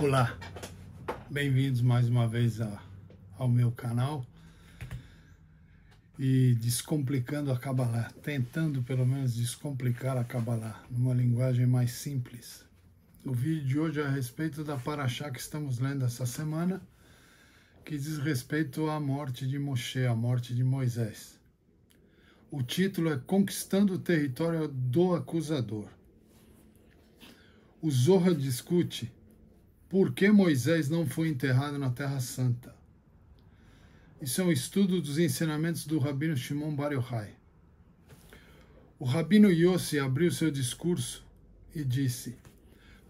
Olá, bem-vindos mais uma vez a, ao meu canal e descomplicando a Kabbalah, tentando pelo menos descomplicar a Kabbalah numa linguagem mais simples. O vídeo de hoje é a respeito da Paraxá que estamos lendo essa semana, que diz respeito à morte de Moshe, à morte de Moisés. O título é Conquistando o Território do Acusador. O Zohar discute por que Moisés não foi enterrado na Terra Santa? Isso é um estudo dos ensinamentos do Rabino Shimon Bar Yochai. O Rabino Yossi abriu seu discurso e disse: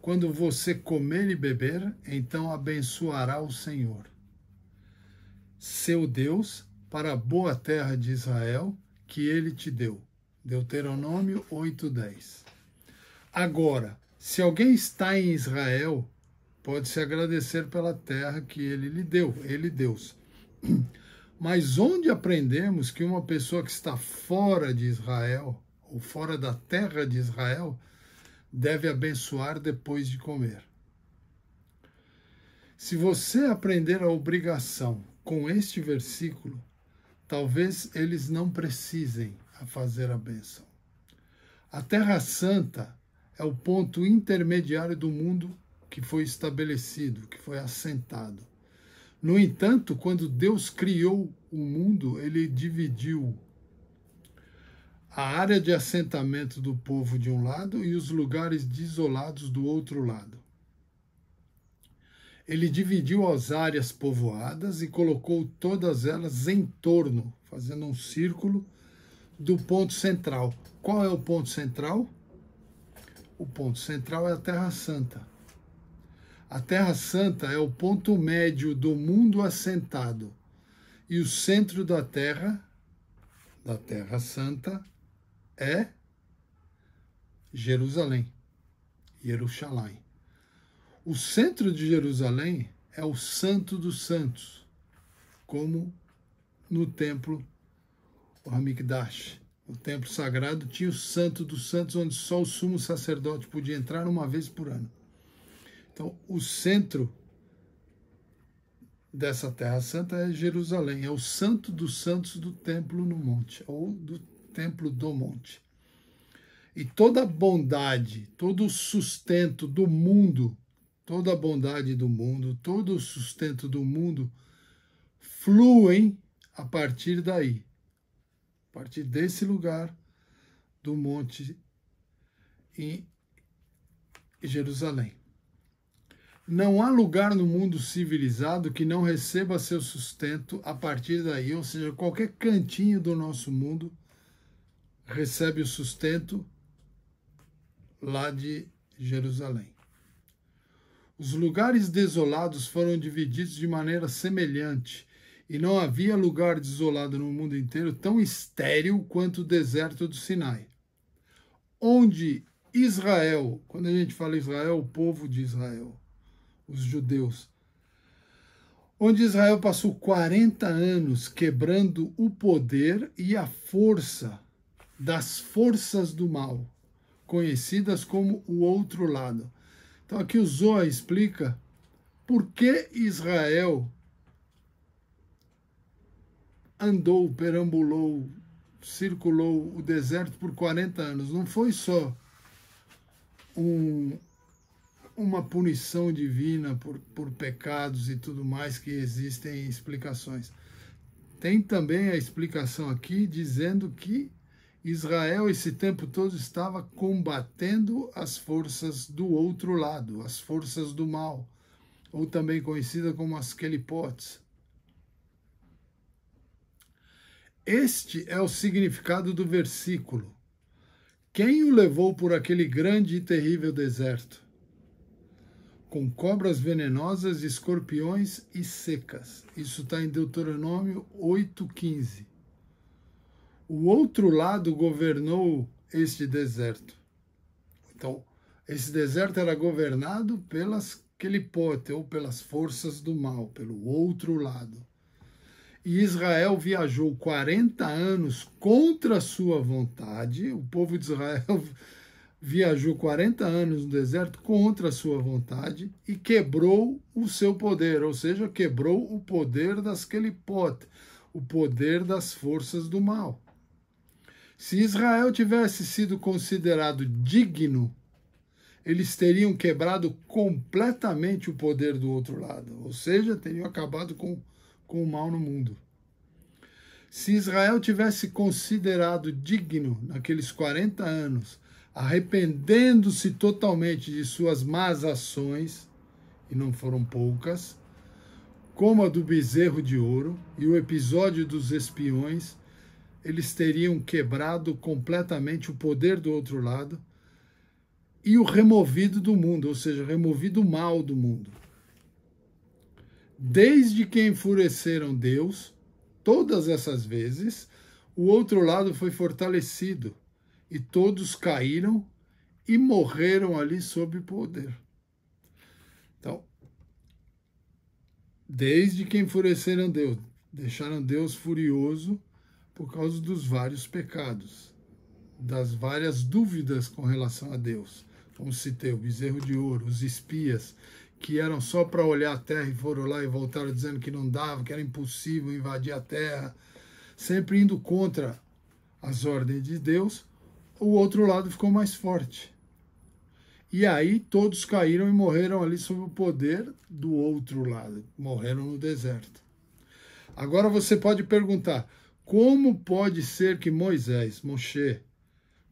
Quando você comer e beber, então abençoará o Senhor, seu Deus, para a boa terra de Israel que ele te deu. Deuteronômio 8:10. Agora, se alguém está em Israel Pode-se agradecer pela terra que ele lhe deu, ele Deus. Mas onde aprendemos que uma pessoa que está fora de Israel, ou fora da terra de Israel, deve abençoar depois de comer? Se você aprender a obrigação com este versículo, talvez eles não precisem fazer a bênção. A Terra Santa é o ponto intermediário do mundo que foi estabelecido, que foi assentado. No entanto, quando Deus criou o mundo, ele dividiu a área de assentamento do povo de um lado e os lugares desolados do outro lado. Ele dividiu as áreas povoadas e colocou todas elas em torno, fazendo um círculo do ponto central. Qual é o ponto central? O ponto central é a Terra Santa. A Terra Santa é o ponto médio do mundo assentado e o centro da Terra, da Terra Santa, é Jerusalém, Jerusalém. O centro de Jerusalém é o Santo dos Santos, como no templo o Hamikdash. O templo sagrado tinha o Santo dos Santos, onde só o sumo sacerdote podia entrar uma vez por ano. Então, o centro dessa Terra Santa é Jerusalém, é o santo dos santos do templo no monte, ou do templo do monte. E toda a bondade, todo o sustento do mundo, toda a bondade do mundo, todo o sustento do mundo fluem a partir daí, a partir desse lugar do monte em Jerusalém. Não há lugar no mundo civilizado que não receba seu sustento a partir daí, ou seja, qualquer cantinho do nosso mundo recebe o sustento lá de Jerusalém. Os lugares desolados foram divididos de maneira semelhante, e não havia lugar desolado no mundo inteiro tão estéril quanto o deserto do Sinai, onde Israel, quando a gente fala Israel, o povo de Israel, os judeus, onde Israel passou 40 anos quebrando o poder e a força das forças do mal, conhecidas como o outro lado. Então aqui o Zohar explica por que Israel andou, perambulou, circulou o deserto por 40 anos. Não foi só um, uma punição divina por, por pecados e tudo mais que existem explicações. Tem também a explicação aqui dizendo que Israel esse tempo todo estava combatendo as forças do outro lado, as forças do mal, ou também conhecida como as Kelipotes. Este é o significado do versículo. Quem o levou por aquele grande e terrível deserto? com cobras venenosas, escorpiões e secas. Isso está em Deuteronômio 8,15. O outro lado governou este deserto. Então, esse deserto era governado pelas Kelipote, ou pelas forças do mal, pelo outro lado. E Israel viajou 40 anos contra sua vontade. O povo de Israel viajou 40 anos no deserto contra a sua vontade e quebrou o seu poder, ou seja, quebrou o poder das Kelipot, o poder das forças do mal. Se Israel tivesse sido considerado digno, eles teriam quebrado completamente o poder do outro lado, ou seja, teriam acabado com, com o mal no mundo. Se Israel tivesse considerado digno naqueles 40 anos arrependendo-se totalmente de suas más ações, e não foram poucas, como a do bezerro de ouro e o episódio dos espiões, eles teriam quebrado completamente o poder do outro lado e o removido do mundo, ou seja, removido o mal do mundo. Desde que enfureceram Deus, todas essas vezes, o outro lado foi fortalecido e todos caíram e morreram ali sob poder. Então, desde que enfureceram Deus, deixaram Deus furioso por causa dos vários pecados, das várias dúvidas com relação a Deus. Como citei, o bezerro de ouro, os espias, que eram só para olhar a terra e foram lá e voltaram dizendo que não dava, que era impossível invadir a terra, sempre indo contra as ordens de Deus, o outro lado ficou mais forte. E aí todos caíram e morreram ali sob o poder do outro lado, morreram no deserto. Agora você pode perguntar: como pode ser que Moisés, Moshe,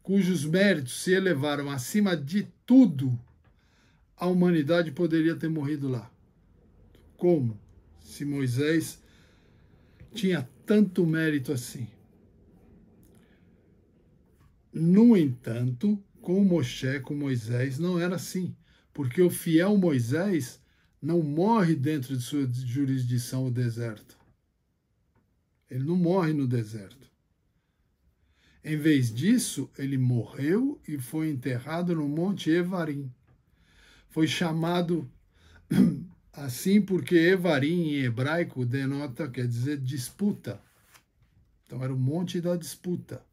cujos méritos se elevaram acima de tudo, a humanidade poderia ter morrido lá? Como? Se Moisés tinha tanto mérito assim. No entanto, com Moshe, com Moisés, não era assim, porque o fiel Moisés não morre dentro de sua jurisdição o deserto. Ele não morre no deserto. Em vez disso, ele morreu e foi enterrado no Monte Evarim. Foi chamado assim porque Evarim em hebraico denota, quer dizer, disputa. Então era o Monte da Disputa.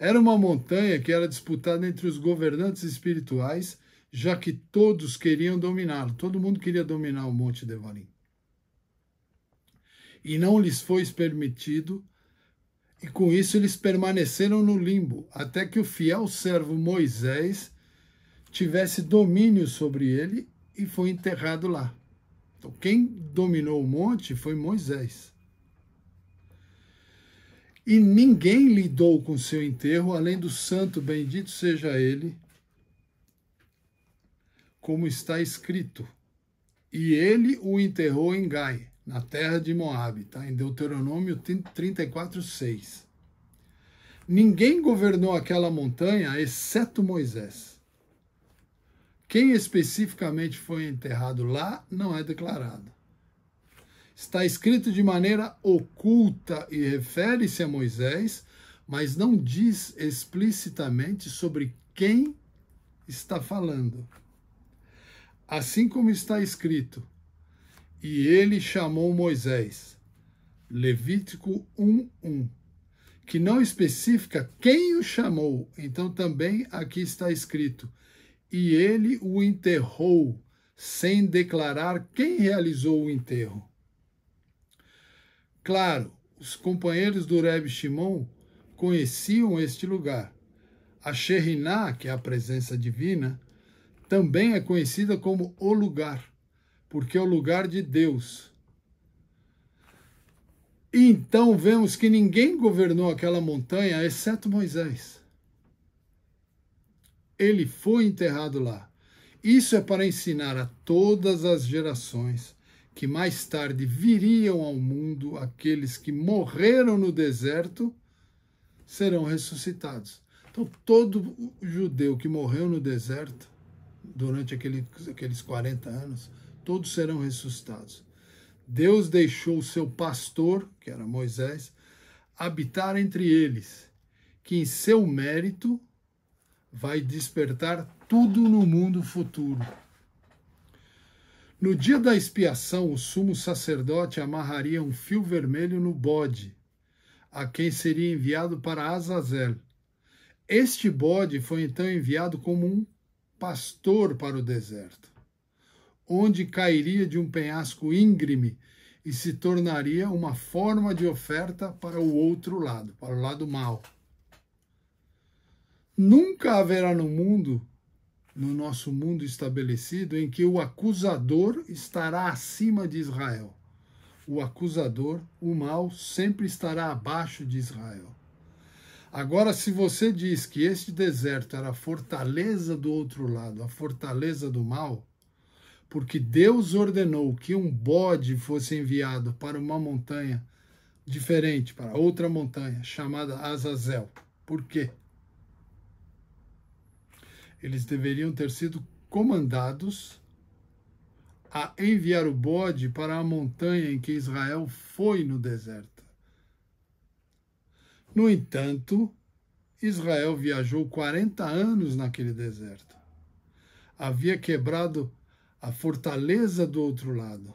Era uma montanha que era disputada entre os governantes espirituais, já que todos queriam dominá-lo. Todo mundo queria dominar o Monte Devarim. E não lhes foi permitido, e com isso eles permaneceram no limbo, até que o fiel servo Moisés tivesse domínio sobre ele e foi enterrado lá. Então, quem dominou o monte foi Moisés. E ninguém lidou com seu enterro, além do santo, bendito seja ele, como está escrito. E ele o enterrou em Gai, na terra de Moabe, tá? em Deuteronômio 34:6 Ninguém governou aquela montanha, exceto Moisés. Quem especificamente foi enterrado lá não é declarado está escrito de maneira oculta e refere-se a Moisés, mas não diz explicitamente sobre quem está falando. Assim como está escrito, e ele chamou Moisés. Levítico 1:1, que não especifica quem o chamou. Então também aqui está escrito: e ele o enterrou, sem declarar quem realizou o enterro. Claro, os companheiros do Reb Shimon conheciam este lugar. A Sheriná, que é a presença divina, também é conhecida como o lugar, porque é o lugar de Deus. E então vemos que ninguém governou aquela montanha exceto Moisés. Ele foi enterrado lá. Isso é para ensinar a todas as gerações que mais tarde viriam ao mundo aqueles que morreram no deserto serão ressuscitados. Então, todo judeu que morreu no deserto durante aquele, aqueles 40 anos, todos serão ressuscitados. Deus deixou o seu pastor, que era Moisés, habitar entre eles, que em seu mérito vai despertar tudo no mundo futuro. No dia da expiação, o sumo sacerdote amarraria um fio vermelho no bode, a quem seria enviado para Azazel. Este bode foi então enviado como um pastor para o deserto, onde cairia de um penhasco íngreme e se tornaria uma forma de oferta para o outro lado, para o lado mau. Nunca haverá no mundo no nosso mundo estabelecido em que o acusador estará acima de Israel. O acusador, o mal, sempre estará abaixo de Israel. Agora, se você diz que este deserto era a fortaleza do outro lado, a fortaleza do mal, porque Deus ordenou que um bode fosse enviado para uma montanha diferente, para outra montanha, chamada Azazel. Por quê? eles deveriam ter sido comandados a enviar o bode para a montanha em que Israel foi no deserto. No entanto, Israel viajou 40 anos naquele deserto. Havia quebrado a fortaleza do outro lado.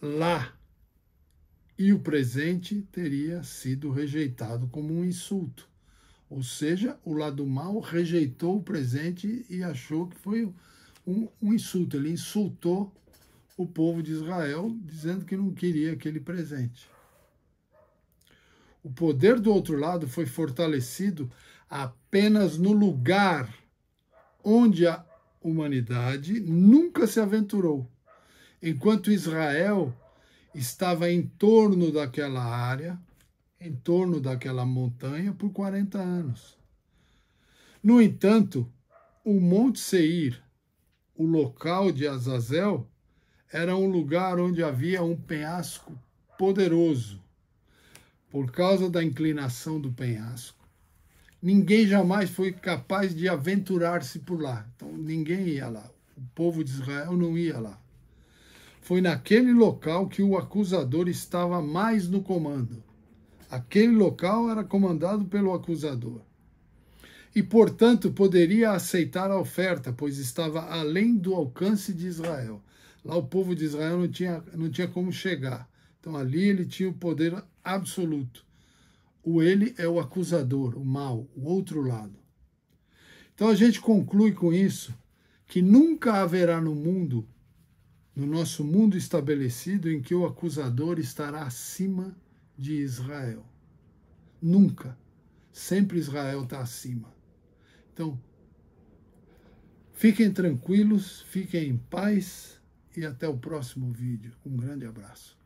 Lá e o presente teria sido rejeitado como um insulto. Ou seja, o lado mal rejeitou o presente e achou que foi um, um insulto. Ele insultou o povo de Israel, dizendo que não queria aquele presente. O poder do outro lado foi fortalecido apenas no lugar onde a humanidade nunca se aventurou. Enquanto Israel estava em torno daquela área, em torno daquela montanha por 40 anos. No entanto, o Monte Seir, o local de Azazel, era um lugar onde havia um penhasco poderoso. Por causa da inclinação do penhasco, ninguém jamais foi capaz de aventurar-se por lá. Então, ninguém ia lá. O povo de Israel não ia lá. Foi naquele local que o acusador estava mais no comando. Aquele local era comandado pelo acusador. E, portanto, poderia aceitar a oferta, pois estava além do alcance de Israel. Lá o povo de Israel não tinha, não tinha como chegar. Então ali ele tinha o poder absoluto. O ele é o acusador, o mal, o outro lado. Então a gente conclui com isso que nunca haverá no mundo, no nosso mundo estabelecido, em que o acusador estará acima de Israel. Nunca. Sempre Israel está acima. Então, fiquem tranquilos, fiquem em paz e até o próximo vídeo. Um grande abraço.